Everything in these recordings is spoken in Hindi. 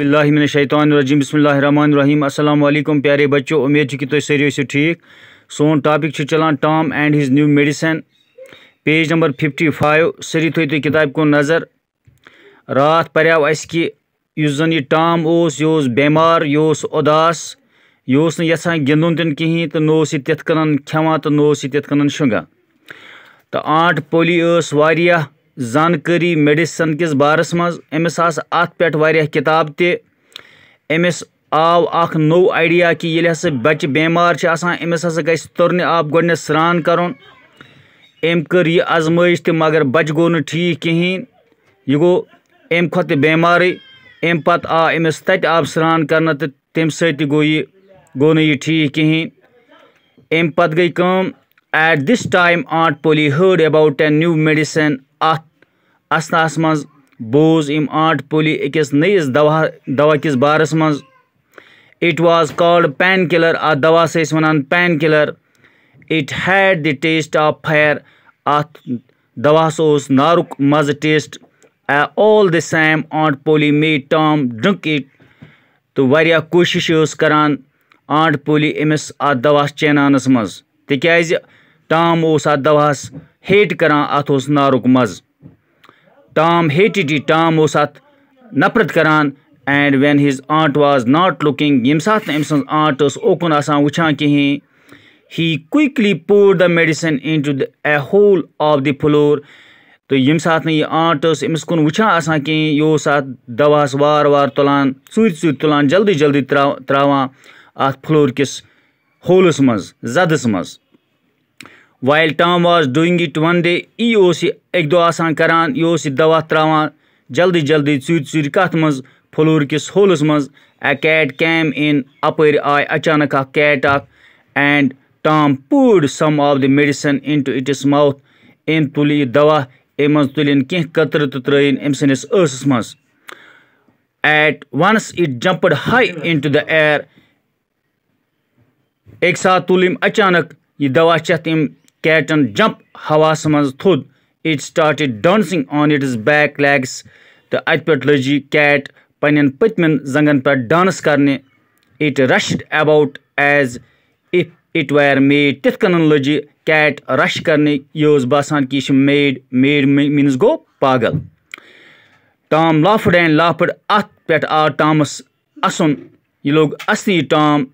बिल्लाशैतरजीम बसमीम वालेकुम प्यारे बच्चों उम्मीद है कि तुम तो सो ठीक सोन टॉपिक चलान Tom and his new medicine page number fifty five सरी थे किताब को नज़र रात पर्याव अस कि जन यह टॉम उस यह बेमार यह उदास यह यहां गिंदुन तन कहें तो नो तथ कन खेवान तो नो तथ कन शुंगा तो आंट पोली जानकारी मेडिसन किस बारस मज़ अस अठ किताब तमस आव अख नो आइडिया कि हस बच्चे बेमार अमस हस ग तुर्न आब ग स्रान कर कर् आजमश तो मगर बच्चे गो नीक कहें यह गो अम खत बेमार अम पमस तत आब स्रान कर तम सो यह कहें अम पत गई at this time aunt Polly had about a new medicine اَتھ اَستھاہَس منٛز بوٗز أمۍ آٹ پولی أکِس نٔیِس دوا دوا کِس بارَس منٛز it was called painkiller اَتھ دواہَس ٲسۍ وَنان painkiller it had the taste of fire اَتھ دواہَس اوس نارُک مَزٕ taste all the same aunt Polly made Tom drink it تہٕ واریاہ کوٗشِش ٲس کَران آٹ پولی أمِس اَتھ دواہَس چیناونَس منٛز تِکیٛازِ ٹام اوس اَتھ دَواہَس ہیٹ کَران اَتھ اوس نارُک مَزٕ ٹام ہیٹِڈ یہِ ٹام اوس اَتھ نفرت کَران and when his aunt was not looking ییٚمہِ ساتہٕ نہٕ أمۍ سٕنٛز آنٛٹ ٲس اوکُن آسان وٕچھان کِہیٖنۍ he quickly poured the medicine into the a hole of the floor تہٕ ییٚمہِ ساتہٕ نہٕ یہِ آنٛٹ ٲس أمِس کُن وٕچھان آسان کِہیٖنۍ یہِ اوس اَتھ دَواہَس وارٕ وارٕ تُلان ژوٗرِ ژوٗرِ تُلان جلدی جلدی ترٛاو ترٛاوان اَتھ فٕلور کِس ہولَس منٛز زَدَس منٛز while Tom was doing it one day یی اوس یہِ اَکہِ دۄہ آسان کَران یہِ اوس یہِ دوا ترٛاوان جلدی جلدی ژوٗرِ ژوٗرِ کَتھ منٛز فٕلور کِس ہولَس منٛز اےٚ کیٹ کیم اِن اَپٲرۍ آے اچانک اَکھ کیٹ اَکھ and Tom poured some of the medicine into its mouth أمۍ تُل یہِ دوا أمۍ منٛز تُلِن کینٛہہ قطرٕ تہٕ ترٛٲیِن أمۍ سٕنٛدِس ٲسَس منٛز ایٹ وَنٕس اِٹ جَمپٕڈ ہاے اِن ٹُو دَ ایر اَکہِ ساتہٕ تُل أمۍ اچانک یہِ دوا چٮ۪تھ أمۍ कैटन जंप हवास मज थोद it start dancing on its back legs तो अत पे लज कैट पन पतम जंगन पे डांस कर it rush about as if it were mad तथ कन लज कैट रश कर यह बसान कि यह मेड मेड मीनस गो पागल टॉम लाफड एंड लाफड अत पे आ टॉमस असन यह लोग असली टॉम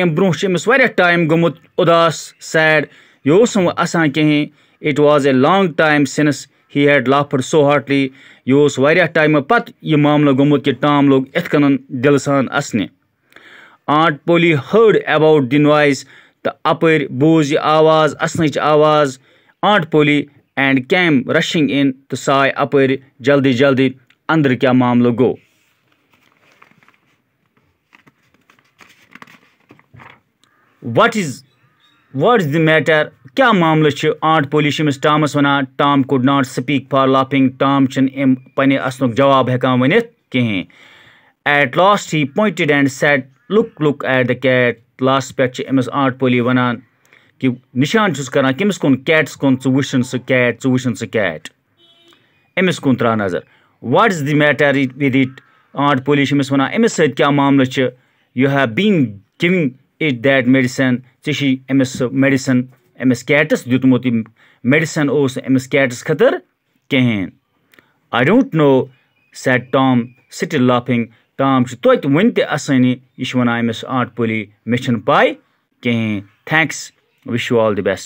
अम ब्रोह टाइम गुमुत उदास सैड یہِ اوس نہٕ وۄنۍ اَسان کِہیٖنۍ it was a long time since he had laughed so heartily یہِ اوس واریاہ ٹایمہٕ پَتہٕ یہِ معاملہٕ گوٚمُت کہِ ٹام لوٚگ یِتھ کٔنَن دِلہٕ سان اَسنہِ آنٛٹ پولی ہٲڈ اٮ۪باوُٹ دِ نویِز تہٕ اَپٲرۍ بوٗز یہِ آواز اَسنٕچ آواز آنٛٹ پولی اینٛڈ کیم رَشِنٛگ اِن تہٕ سُہ آے اَپٲرۍ جلدی جلدی أنٛدرٕ کیٛاہ معاملہٕ گوٚو what is what is the matter क्या मामल आंट पोलिश टामस वन Tom could not speak for laughing Tom पे असन जवाब हेकान वन कहें at last he pointed and said look look at the cat last पे अमस आंट पोली वन कि निशान करान कमिस कुन कैटस कुन ऊ वन सह कैट ऊ वन सह कैट अमिस कुन त्रा नजर what is the matter with it aunt Polly वन अमिस सत्या मामल you have been giving is that medicine चे अमिस मेडिसन अमस कैटस दुत यह मेडिसन अमिस कैटस खतर कहें don't know said Tom still laughing Tom तोत वन तसानी यह वन अमिस आट पोली मे पाए कहें thanks wish you all the best